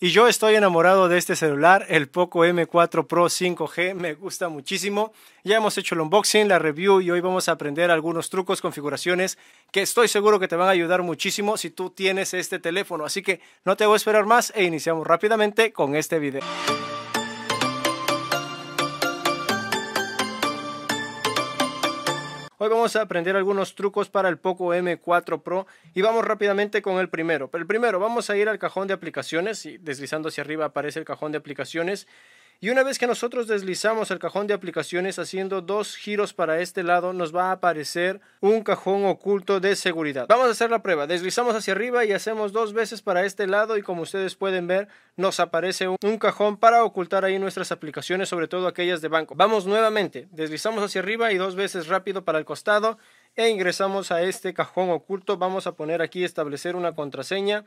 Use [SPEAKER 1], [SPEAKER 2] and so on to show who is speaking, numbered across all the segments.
[SPEAKER 1] Y yo estoy enamorado de este celular, el Poco M4 Pro 5G, me gusta muchísimo. Ya hemos hecho el unboxing, la review y hoy vamos a aprender algunos trucos, configuraciones que estoy seguro que te van a ayudar muchísimo si tú tienes este teléfono. Así que no te voy a esperar más e iniciamos rápidamente con este video. Hoy vamos a aprender algunos trucos para el Poco M4 Pro y vamos rápidamente con el primero. Pero el primero, vamos a ir al cajón de aplicaciones y deslizando hacia arriba aparece el cajón de aplicaciones y una vez que nosotros deslizamos el cajón de aplicaciones haciendo dos giros para este lado, nos va a aparecer un cajón oculto de seguridad. Vamos a hacer la prueba. Deslizamos hacia arriba y hacemos dos veces para este lado y como ustedes pueden ver, nos aparece un cajón para ocultar ahí nuestras aplicaciones, sobre todo aquellas de banco. Vamos nuevamente. Deslizamos hacia arriba y dos veces rápido para el costado e ingresamos a este cajón oculto. Vamos a poner aquí establecer una contraseña.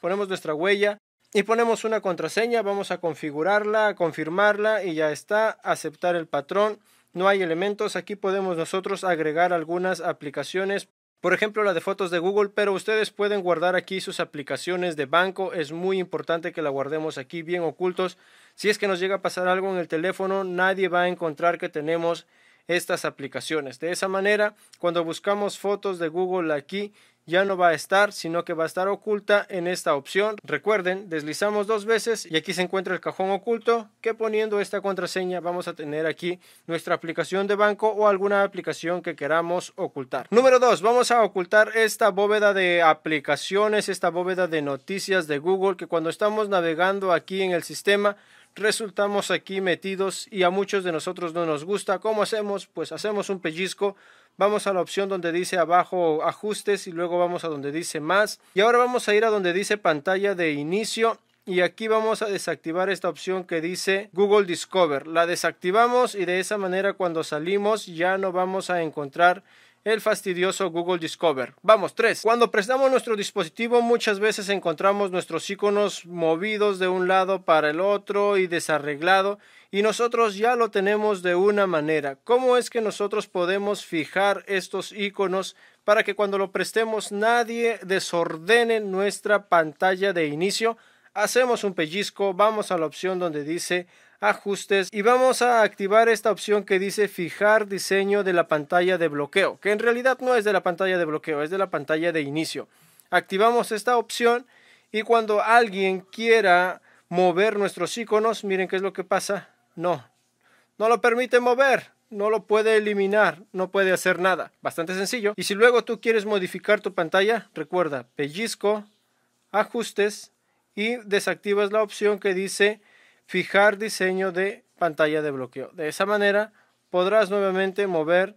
[SPEAKER 1] Ponemos nuestra huella y ponemos una contraseña, vamos a configurarla, confirmarla y ya está, aceptar el patrón, no hay elementos, aquí podemos nosotros agregar algunas aplicaciones, por ejemplo la de fotos de Google, pero ustedes pueden guardar aquí sus aplicaciones de banco, es muy importante que la guardemos aquí bien ocultos, si es que nos llega a pasar algo en el teléfono, nadie va a encontrar que tenemos estas aplicaciones. De esa manera, cuando buscamos fotos de Google aquí, ya no va a estar, sino que va a estar oculta en esta opción. Recuerden, deslizamos dos veces y aquí se encuentra el cajón oculto que poniendo esta contraseña vamos a tener aquí nuestra aplicación de banco o alguna aplicación que queramos ocultar. Número dos, vamos a ocultar esta bóveda de aplicaciones, esta bóveda de noticias de Google que cuando estamos navegando aquí en el sistema resultamos aquí metidos y a muchos de nosotros no nos gusta. ¿Cómo hacemos? Pues hacemos un pellizco, vamos a la opción donde dice abajo ajustes y luego vamos a donde dice más. Y ahora vamos a ir a donde dice pantalla de inicio y aquí vamos a desactivar esta opción que dice Google Discover. La desactivamos y de esa manera cuando salimos ya no vamos a encontrar el fastidioso Google Discover. Vamos, tres. Cuando prestamos nuestro dispositivo muchas veces encontramos nuestros iconos movidos de un lado para el otro y desarreglado y nosotros ya lo tenemos de una manera. ¿Cómo es que nosotros podemos fijar estos iconos para que cuando lo prestemos nadie desordene nuestra pantalla de inicio? Hacemos un pellizco, vamos a la opción donde dice ajustes y vamos a activar esta opción que dice fijar diseño de la pantalla de bloqueo, que en realidad no es de la pantalla de bloqueo, es de la pantalla de inicio. Activamos esta opción y cuando alguien quiera mover nuestros iconos, miren qué es lo que pasa. No, no lo permite mover, no lo puede eliminar, no puede hacer nada. Bastante sencillo. Y si luego tú quieres modificar tu pantalla, recuerda, pellizco, ajustes y desactivas la opción que dice fijar diseño de pantalla de bloqueo. De esa manera podrás nuevamente mover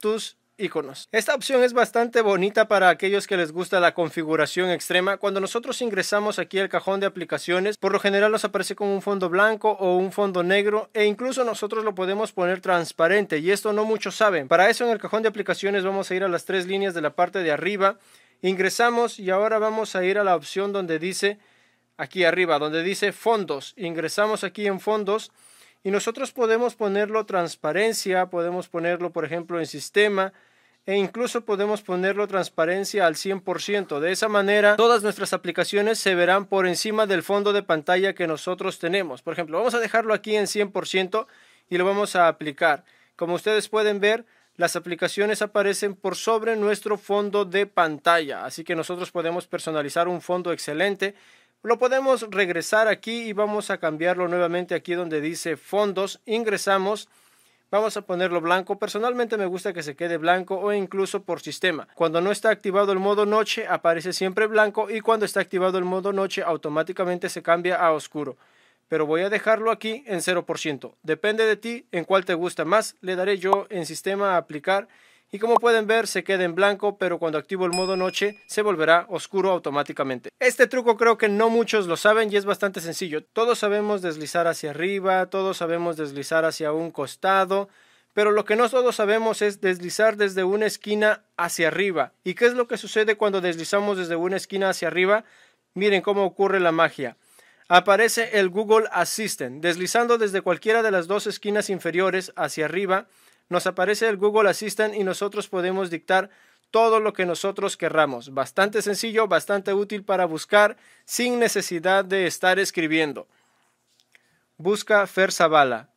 [SPEAKER 1] tus iconos. Esta opción es bastante bonita para aquellos que les gusta la configuración extrema. Cuando nosotros ingresamos aquí al cajón de aplicaciones, por lo general nos aparece con un fondo blanco o un fondo negro e incluso nosotros lo podemos poner transparente y esto no muchos saben. Para eso en el cajón de aplicaciones vamos a ir a las tres líneas de la parte de arriba, ingresamos y ahora vamos a ir a la opción donde dice aquí arriba donde dice fondos. Ingresamos aquí en fondos y nosotros podemos ponerlo transparencia, podemos ponerlo por ejemplo en sistema e incluso podemos ponerlo transparencia al 100%. De esa manera todas nuestras aplicaciones se verán por encima del fondo de pantalla que nosotros tenemos. Por ejemplo, vamos a dejarlo aquí en 100% y lo vamos a aplicar. Como ustedes pueden ver, las aplicaciones aparecen por sobre nuestro fondo de pantalla, así que nosotros podemos personalizar un fondo excelente lo podemos regresar aquí y vamos a cambiarlo nuevamente aquí donde dice fondos. Ingresamos. Vamos a ponerlo blanco. Personalmente me gusta que se quede blanco o incluso por sistema. Cuando no está activado el modo noche aparece siempre blanco y cuando está activado el modo noche automáticamente se cambia a oscuro. Pero voy a dejarlo aquí en 0%. Depende de ti en cuál te gusta más. Le daré yo en sistema a aplicar y como pueden ver se queda en blanco pero cuando activo el modo noche se volverá oscuro automáticamente. Este truco creo que no muchos lo saben y es bastante sencillo. Todos sabemos deslizar hacia arriba, todos sabemos deslizar hacia un costado, pero lo que no todos sabemos es deslizar desde una esquina hacia arriba. ¿Y qué es lo que sucede cuando deslizamos desde una esquina hacia arriba? Miren cómo ocurre la magia aparece el Google Assistant. Deslizando desde cualquiera de las dos esquinas inferiores hacia arriba, nos aparece el Google Assistant y nosotros podemos dictar todo lo que nosotros querramos. Bastante sencillo, bastante útil para buscar sin necesidad de estar escribiendo. Busca Fer Zavala.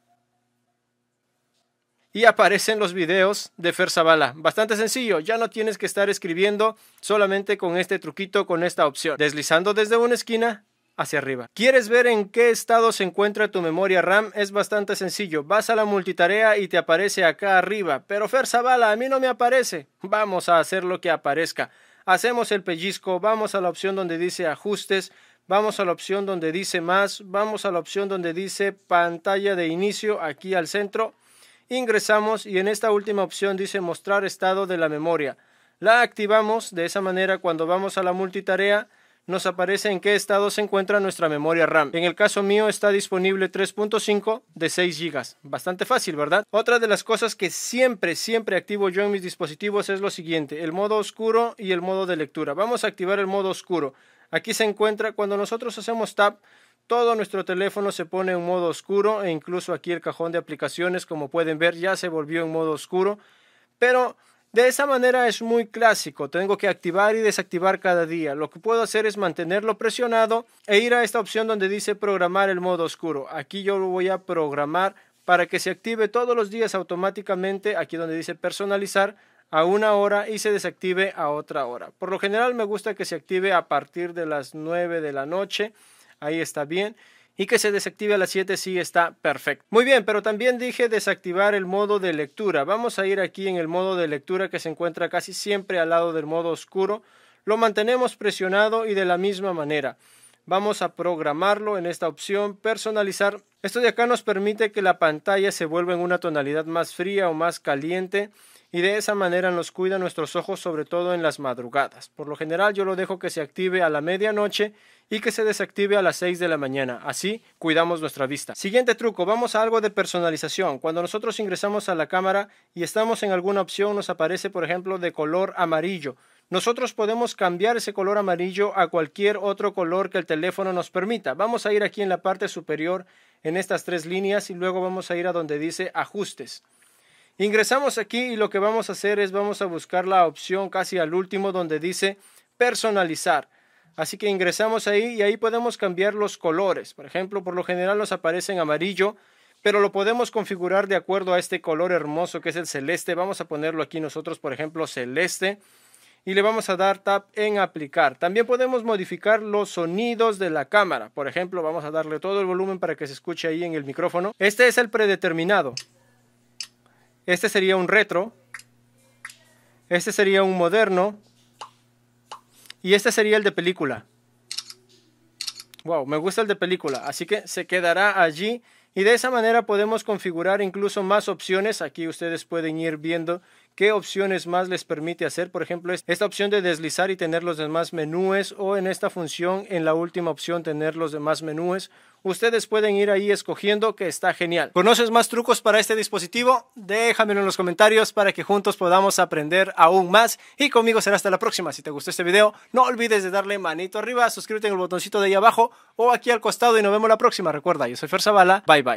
[SPEAKER 1] Y aparecen los videos de Fer Zavala. Bastante sencillo, ya no tienes que estar escribiendo solamente con este truquito, con esta opción. Deslizando desde una esquina hacia arriba. ¿Quieres ver en qué estado se encuentra tu memoria RAM? Es bastante sencillo. Vas a la multitarea y te aparece acá arriba. Pero Fer Zavala, a mí no me aparece. Vamos a hacer lo que aparezca. Hacemos el pellizco, vamos a la opción donde dice ajustes, vamos a la opción donde dice más, vamos a la opción donde dice pantalla de inicio aquí al centro. Ingresamos y en esta última opción dice mostrar estado de la memoria. La activamos de esa manera cuando vamos a la multitarea nos aparece en qué estado se encuentra nuestra memoria RAM. En el caso mío está disponible 3.5 de 6 GB. Bastante fácil, ¿verdad? Otra de las cosas que siempre, siempre activo yo en mis dispositivos es lo siguiente, el modo oscuro y el modo de lectura. Vamos a activar el modo oscuro. Aquí se encuentra cuando nosotros hacemos tap todo nuestro teléfono se pone en modo oscuro e incluso aquí el cajón de aplicaciones como pueden ver ya se volvió en modo oscuro pero de esa manera es muy clásico, tengo que activar y desactivar cada día. Lo que puedo hacer es mantenerlo presionado e ir a esta opción donde dice programar el modo oscuro. Aquí yo lo voy a programar para que se active todos los días automáticamente, aquí donde dice personalizar, a una hora y se desactive a otra hora. Por lo general me gusta que se active a partir de las 9 de la noche. Ahí está bien y que se desactive a las 7 sí está perfecto. Muy bien, pero también dije desactivar el modo de lectura. Vamos a ir aquí en el modo de lectura que se encuentra casi siempre al lado del modo oscuro. Lo mantenemos presionado y de la misma manera. Vamos a programarlo en esta opción personalizar. Esto de acá nos permite que la pantalla se vuelva en una tonalidad más fría o más caliente y de esa manera nos cuidan nuestros ojos, sobre todo en las madrugadas. Por lo general yo lo dejo que se active a la medianoche y que se desactive a las 6 de la mañana. Así cuidamos nuestra vista. Siguiente truco, vamos a algo de personalización. Cuando nosotros ingresamos a la cámara y estamos en alguna opción nos aparece por ejemplo de color amarillo. Nosotros podemos cambiar ese color amarillo a cualquier otro color que el teléfono nos permita. Vamos a ir aquí en la parte superior en estas tres líneas y luego vamos a ir a donde dice ajustes. Ingresamos aquí y lo que vamos a hacer es vamos a buscar la opción casi al último donde dice personalizar. Así que ingresamos ahí y ahí podemos cambiar los colores. Por ejemplo, por lo general nos aparece en amarillo, pero lo podemos configurar de acuerdo a este color hermoso que es el celeste. Vamos a ponerlo aquí nosotros, por ejemplo, celeste. Y le vamos a dar tap en aplicar. También podemos modificar los sonidos de la cámara. Por ejemplo, vamos a darle todo el volumen para que se escuche ahí en el micrófono. Este es el predeterminado. Este sería un retro. Este sería un moderno. Y este sería el de película. Wow, me gusta el de película. Así que se quedará allí. Y de esa manera podemos configurar incluso más opciones. Aquí ustedes pueden ir viendo qué opciones más les permite hacer. Por ejemplo, esta opción de deslizar y tener los demás menúes o en esta función, en la última opción, tener los demás menúes. Ustedes pueden ir ahí escogiendo que está genial. ¿Conoces más trucos para este dispositivo? Déjamelo en los comentarios para que juntos podamos aprender aún más. Y conmigo será hasta la próxima. Si te gustó este video, no olvides de darle manito arriba, suscríbete en el botoncito de ahí abajo o aquí al costado y nos vemos la próxima. Recuerda, yo soy Fer Zavala. Bye bye.